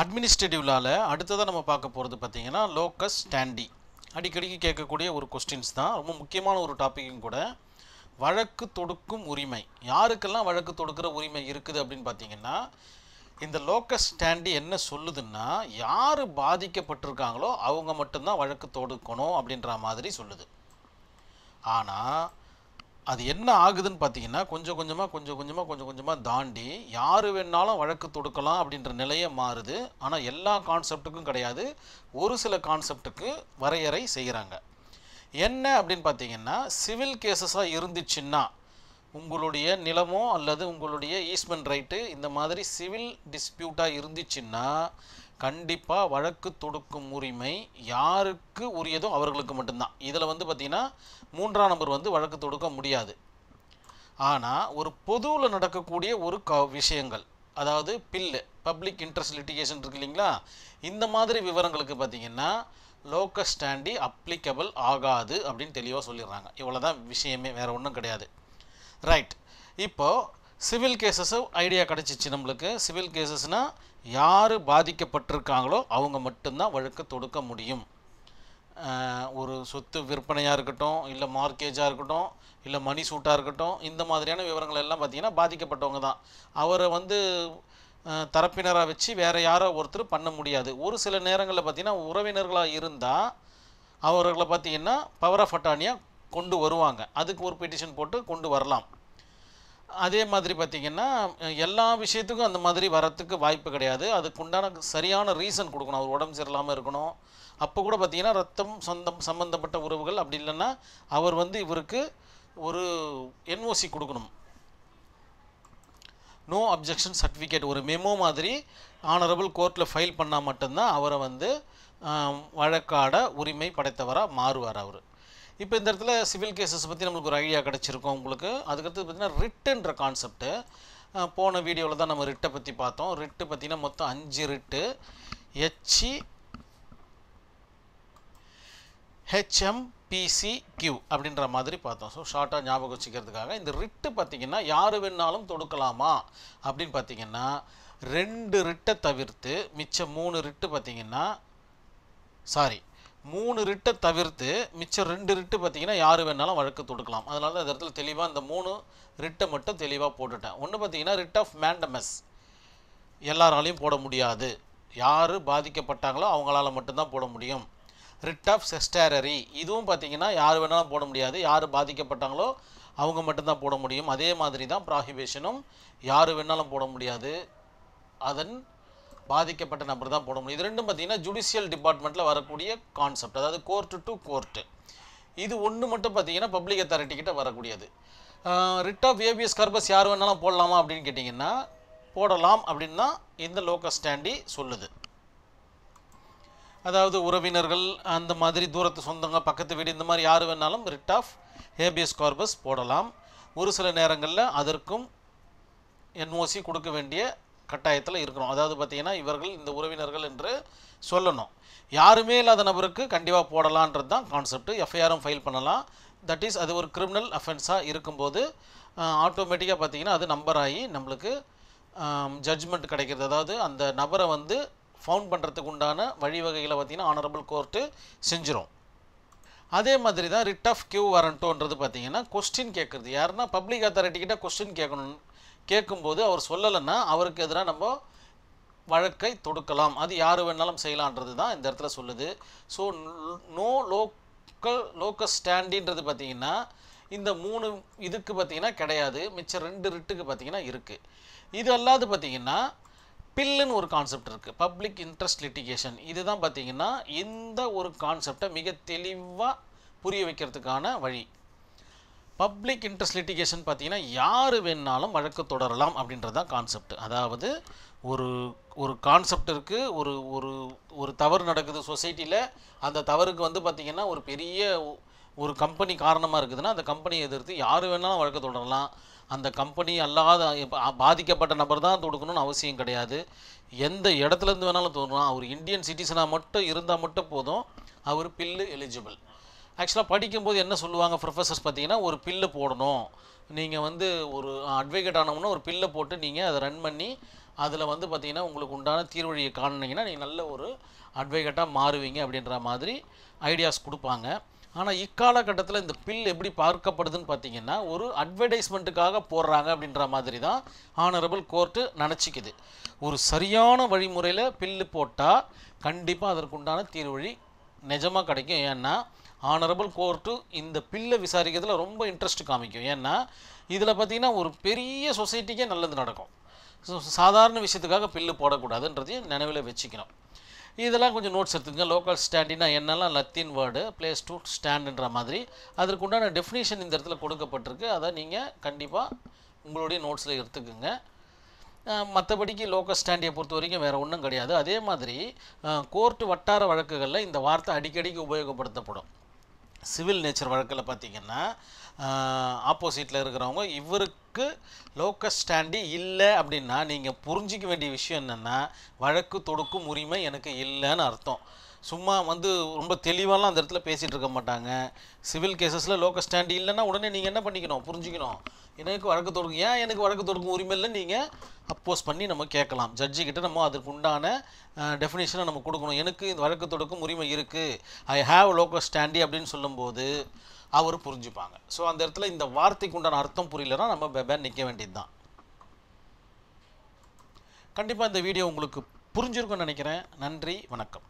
administrative லாவில் அடுத்ததாக நம்ம பார்க்க போகிறது பார்த்திங்கன்னா லோக்கஸ் ஸ்டாண்டி அடிக்கடிக்கு கேட்கக்கூடிய ஒரு கொஸ்டின்ஸ் தான் ரொம்ப முக்கியமான ஒரு டாப்பிக்கும் கூட வழக்கு தொடுக்கும் உரிமை யாருக்கெல்லாம் வழக்கு தொடுக்கிற உரிமை இருக்குது அப்படின்னு பார்த்தீங்கன்னா இந்த லோக்கஸ் ஸ்டாண்டி என்ன சொல்லுதுன்னா யார் பாதிக்கப்பட்டிருக்காங்களோ அவங்க மட்டும்தான் வழக்கு தொடுக்கணும் அப்படின்ற மாதிரி சொல்லுது ஆனால் அது என்ன ஆகுதுன்னு பார்த்தீங்கன்னா கொஞ்சம் கொஞ்சமாக கொஞ்சம் கொஞ்சமாக கொஞ்சம் கொஞ்சமாக தாண்டி யார் வேணாலும் வழக்கு தொடுக்கலாம் அப்படின்ற நிலையை மாறுது ஆனால் எல்லா கான்செப்ட்டுக்கும் கிடையாது ஒரு சில கான்செப்டுக்கு வரையறை செய்கிறாங்க என்ன அப்படின்னு பார்த்தீங்கன்னா சிவில் கேசஸாக இருந்துச்சுன்னா உங்களுடைய நிலமோ அல்லது உங்களுடைய ஈஸ்மெண்ட் ரைட்டு இந்த மாதிரி சிவில் டிஸ்பியூட்டாக இருந்துச்சுன்னா கண்டிப்பாக வழக்கு தொடுக்கும் உரிமை யாருக்கு உரியதோ அவர்களுக்கு மட்டும்தான் இதில் வந்து பார்த்திங்கன்னா மூன்றாம் நபர் வந்து வழக்கு தொடுக்க முடியாது ஆனால் ஒரு பொதுவில் நடக்கக்கூடிய ஒரு க விஷயங்கள் அதாவது பில்லு பப்ளிக் இன்ட்ரெஸ்ட் லிட்டிகேஷன் இருக்கு இல்லைங்களா இந்த மாதிரி விவரங்களுக்கு பார்த்திங்கன்னா லோக்கல் ஸ்டாண்டி அப்ளிகபிள் ஆகாது அப்படின்னு தெளிவாக சொல்லிடுறாங்க இவ்வளோ தான் விஷயமே வேறு ஒன்றும் கிடையாது ரைட் இப்போது சிவில் கேசஸ் ஐடியா கிடச்சிச்சு நம்மளுக்கு சிவில் கேசஸ்னால் யார் பாதிக்கப்பட்டிருக்காங்களோ அவங்க மட்டும்தான் வழக்கு தொடுக்க முடியும் ஒரு சொத்து விற்பனையாக இருக்கட்டும் இல்லை மார்க்கேஜாக இருக்கட்டும் இல்லை மணி சூட்டாக இருக்கட்டும் இந்த மாதிரியான விவரங்கள் எல்லாம் பார்த்திங்கன்னா பாதிக்கப்பட்டவங்க தான் அவரை வந்து தரப்பினராக வச்சு வேறு யாரோ ஒருத்தர் பண்ண முடியாது ஒரு சில நேரங்களில் பார்த்திங்கன்னா உறவினர்களாக இருந்தால் அவர்களை பார்த்திங்கன்னா பவர் ஆஃப் அட்டானியாக கொண்டு வருவாங்க அதுக்கு ஒரு பெட்டிஷன் போட்டு கொண்டு வரலாம் அதே மாதிரி பார்த்திங்கன்னா எல்லா விஷயத்துக்கும் அந்த மாதிரி வரத்துக்கு வாய்ப்பு கிடையாது அதுக்கு உண்டான சரியான ரீசன் கொடுக்கணும் அவர் உடம்பு சரியில்லாமல் இருக்கணும் அப்போ கூட பார்த்திங்கன்னா ரத்தம் சொந்தம் சம்மந்தப்பட்ட உறவுகள் அப்படி இல்லைன்னா அவர் வந்து இவருக்கு ஒரு என்ஓசி கொடுக்கணும் நோ அப்ஜெக்ஷன் சர்டிஃபிகேட் ஒரு மெமோ மாதிரி ஆனரபிள் கோர்ட்டில் ஃபைல் பண்ணால் மட்டும்தான் அவரை வந்து வழக்காட உரிமை படைத்தவராக மாறுவார் அவர் இப்போ இந்த இடத்துல சிவில் கேசஸ் பற்றி நம்மளுக்கு ஒரு ஐடியா கிடச்சிருக்கோம் உங்களுக்கு அதுக்கடுத்து பார்த்திங்கன்னா ரிட்டுன்ற கான்செப்ட்டு போன வீடியோவில் தான் நம்ம ரிட்டை பற்றி பார்த்தோம் ரிட்டு பார்த்திங்கன்னா மொத்தம் அஞ்சு ரிட்டு ஹெச்சி ஹெச்எம் கியூ அப்படின்ற மாதிரி பார்த்தோம் ஸோ ஷார்ட்டாக ஞாபகம் வச்சுக்கிறதுக்காக இந்த ரிட்டு பார்த்திங்கன்னா யார் வேணாலும் தொடுக்கலாமா அப்படின்னு பார்த்திங்கன்னா ரெண்டு ரிட்டை தவிர்த்து மிச்சம் மூணு ரிட்டு பார்த்திங்கன்னா சாரி மூணு ரிட்டை தவிர்த்து மிச்சம் ரெண்டு ரிட்டு பார்த்தீங்கன்னா யார் வேணாலும் வழக்கு தொடுக்கலாம் அதனால் இந்த இடத்துல தெளிவாக இந்த மூணு ரிட்டை மட்டும் தெளிவாக போட்டுட்டேன் ஒன்று பார்த்தீங்கன்னா ரிட் ஆஃப் மேண்டமஸ் எல்லாராலையும் போட முடியாது யார் பாதிக்கப்பட்டாங்களோ அவங்களால மட்டும்தான் போட முடியும் ரிட் ஆஃப் செஸ்டாரரி இதுவும் பார்த்திங்கன்னா யார் வேணாலும் போட முடியாது யார் பாதிக்கப்பட்டாங்களோ அவங்க மட்டும்தான் போட முடியும் அதே மாதிரி தான் ப்ராஹிபேஷனும் யார் வேணாலும் போட முடியாது அதன் பாதிக்கப்பட்ட நபர் தான் போட முடியும் இது ரெண்டும் பார்த்தீங்கன்னா ஜுடிஷியல் டிபார்ட்மெண்ட்டில் வரக்கூடிய கான்செப்ட் அதாவது கோர்ட்டு டு கோர்ட்டு இது ஒன்று மட்டும் பார்த்தீங்கன்னா பப்ளிக் அத்தாரிட்டி கிட்ட வரக்கூடியது ரிட் ஆஃப் ஏபிஎஸ் கர்பஸ் யார் வேணாலும் போடலாமா அப்படின்னு கேட்டிங்கன்னா போடலாம் அப்படின்னு இந்த லோக்கல் ஸ்டாண்டி சொல்லுது அதாவது உறவினர்கள் அந்த மாதிரி தூரத்து சொந்தங்க பக்கத்து வீடு இந்த மாதிரி யார் வேணாலும் ரிட் ஆஃப் ஏபிஎஸ் கார்பஸ் போடலாம் ஒரு சில நேரங்களில் அதற்கும் என்ஓசி கொடுக்க வேண்டிய கட்டாயத்தில் இருக்கிறோம் அதாவது பார்த்திங்கன்னா இவர்கள் இந்த உறவினர்கள் என்று சொல்லணும் யாருமே இல்லாத நபருக்கு கண்டிப்பாக போடலான்றது தான் கான்செப்ட் எஃப்ஐஆரும் ஃபைல் பண்ணலாம் தட் இஸ் அது ஒரு கிரிமினல் அஃபென்ஸாக இருக்கும்போது ஆட்டோமேட்டிக்காக பார்த்திங்கன்னா அது நம்பர் ஆகி நம்மளுக்கு ஜட்ஜ்மெண்ட் கிடைக்கிறது அதாவது அந்த நபரை வந்து ஃபவுண்ட் பண்ணுறதுக்கு உண்டான வழிவகைகளை பார்த்திங்கன்னா ஆனரபிள் கோர்ட்டு செஞ்சிடும் அதே மாதிரி தான் ரிட் ஆஃப் கியூ வரண்டோன்றது பார்த்திங்கன்னா கொஸ்டின் கேட்குறது யாருன்னா பப்ளிக் அத்தாரிட்டிக்கிட்ட கொஸ்டின் கேட்கணும் கேட்கும்போது அவர் சொல்லலைன்னா அவருக்கு எதிராக நம்ம வழக்கை தொடுக்கலாம் அது யார் வேணாலும் செய்யலான்றது தான் இந்த இடத்துல சொல்லுது ஸோ நோ லோக்கல் லோக்கல் ஸ்டாண்டின்றது பார்த்திங்கன்னா இந்த மூணு இதுக்கு பார்த்திங்கன்னா கிடையாது மிச்சம் ரெண்டு ரிட்டுக்கு பார்த்திங்கன்னா இருக்குது இது அல்லாது பார்த்திங்கன்னா பில்லுன்னு ஒரு கான்செப்ட் இருக்குது பப்ளிக் இன்ட்ரெஸ்ட் லிட்டிகேஷன் இதுதான் பார்த்திங்கன்னா இந்த ஒரு கான்செப்டை மிக தெளிவாக புரிய வைக்கிறதுக்கான வழி பப்ளிக் இன்ட்ரெஸ்ட் லிட்டிகேஷன் பார்த்தீங்கன்னா யார் வேணாலும் வழக்கு தொடரலாம் அப்படின்றது தான் கான்செப்ட் அதாவது ஒரு ஒரு கான்செப்ட் இருக்குது ஒரு ஒரு ஒரு தவறு நடக்குது சொசைட்டியில் அந்த தவறுக்கு வந்து பார்த்திங்கன்னா ஒரு பெரிய ஒரு கம்பெனி காரணமாக இருக்குதுன்னா அந்த கம்பெனியை எதிர்த்து யார் வேணாலும் வழக்கு தொடரலாம் அந்த கம்பெனி அல்லாத பாதிக்கப்பட்ட நபர் தான் தொடுக்கணும்னு அவசியம் கிடையாது எந்த இடத்துலேருந்து வேணாலும் தோணும் அவர் இந்தியன் சிட்டிசனாக மட்டும் இருந்தால் மட்டும் போதும் அவர் பில்லு எலிஜிபிள் ஆக்சுவலாக படிக்கும்போது என்ன சொல்லுவாங்க ப்ரொஃபஸர்ஸ் பார்த்தீங்கன்னா ஒரு பில்லு போடணும் நீங்கள் வந்து ஒரு அட்வொகேட் ஆனோம்னா ஒரு பில்லை போட்டு நீங்கள் அதை ரன் பண்ணி அதில் வந்து பார்த்திங்கன்னா உங்களுக்கு உண்டான தீர்வழியை காணினீங்கன்னா நீங்கள் நல்ல ஒரு அட்வொகேட்டாக மாறுவீங்க அப்படின்ற மாதிரி ஐடியாஸ் கொடுப்பாங்க ஆனால் இக்காலகட்டத்தில் இந்த பில் எப்படி பார்க்கப்படுதுன்னு பார்த்தீங்கன்னா ஒரு அட்வர்டைஸ்மெண்ட்டுக்காக போடுறாங்க அப்படின்ற மாதிரி தான் ஆனரபிள் கோர்ட்டு நினச்சிக்குது ஒரு சரியான வழிமுறையில் பில்லு போட்டால் கண்டிப்பாக அதற்குண்டான தீர்வழி நிஜமாக கிடைக்கும் ஏன்னா ஆனரபிள் கோர்ட்டு இந்த பில்லை விசாரிக்கிறதுல ரொம்ப இன்ட்ரெஸ்ட் காமிக்கும் ஏன்னா இதில் பார்த்தீங்கன்னா ஒரு பெரிய சொசைட்டிக்கே நல்லது நடக்கும் சாதாரண விஷயத்துக்காக பில்லு போடக்கூடாதுன்றதையும் நினைவில் வச்சுக்கணும் இதெல்லாம் கொஞ்சம் நோட்ஸ் எடுத்துங்க லோக்கல் ஸ்டாண்டினா என்னெல்லாம் லத்தின் வேர்டு பிளேஸ் டு ஸ்டாண்டுன்ற மாதிரி அதற்கு உண்டான டெஃபினேஷன் இந்த இடத்துல கொடுக்கப்பட்டிருக்கு அதை நீங்கள் கண்டிப்பாக உங்களுடைய நோட்ஸில் எடுத்துக்கோங்க மற்றபடிக்கு லோக்கல் ஸ்டாண்டியை பொறுத்த வரைக்கும் வேறு ஒன்றும் கிடையாது அதே மாதிரி கோர்ட்டு வட்டார வழக்குகளில் இந்த வார்த்தை அடிக்கடிக்கு உபயோகப்படுத்தப்படும் சிவில் நேச்சர் வழக்கில் பார்த்தீங்கன்னா ஆப்போசிட்டில் இருக்கிறவங்க இவருக்கு லோக்கஸ் ஸ்டாண்டி இல்லை அப்படின்னா நீங்கள் புரிஞ்சிக்க வேண்டிய விஷயம் என்னென்னா வழக்கு தொடுக்கும் உரிமை எனக்கு இல்லைன்னு அர்த்தம் சும்மா வந்து ரொம்ப தெளிவாலாம் அந்த இடத்துல பேசிகிட்டு இருக்க மாட்டாங்க சிவில் கேசஸில் லோக்கல் ஸ்டாண்டு இல்லைன்னா உடனே நீங்கள் என்ன பண்ணிக்கணும் புரிஞ்சுக்கணும் எனக்கு வழக்கு தொடங்கும் ஏன் எனக்கு வழக்கு தொடங்கும் உரிமை இல்லை நீங்கள் அப்போஸ் பண்ணி நம்ம கேட்கலாம் ஜட்ஜிக்கிட்ட நம்ம அதுக்கு உண்டான டெஃபினேஷனை நம்ம கொடுக்கணும் எனக்கு இந்த வழக்கு தொடுக்கும் உரிமை இருக்குது ஐ ஹாவ் லோக்கல் ஸ்டாண்டி அப்படின்னு சொல்லும்போது அவர் புரிஞ்சுப்பாங்க ஸோ அந்த இடத்துல இந்த வார்த்தைக்கு உண்டான அர்த்தம் புரியலன்னா நம்ம பேபே நிற்க வேண்டியது தான் கண்டிப்பாக இந்த வீடியோ உங்களுக்கு புரிஞ்சிருக்கும்னு நினைக்கிறேன் நன்றி வணக்கம்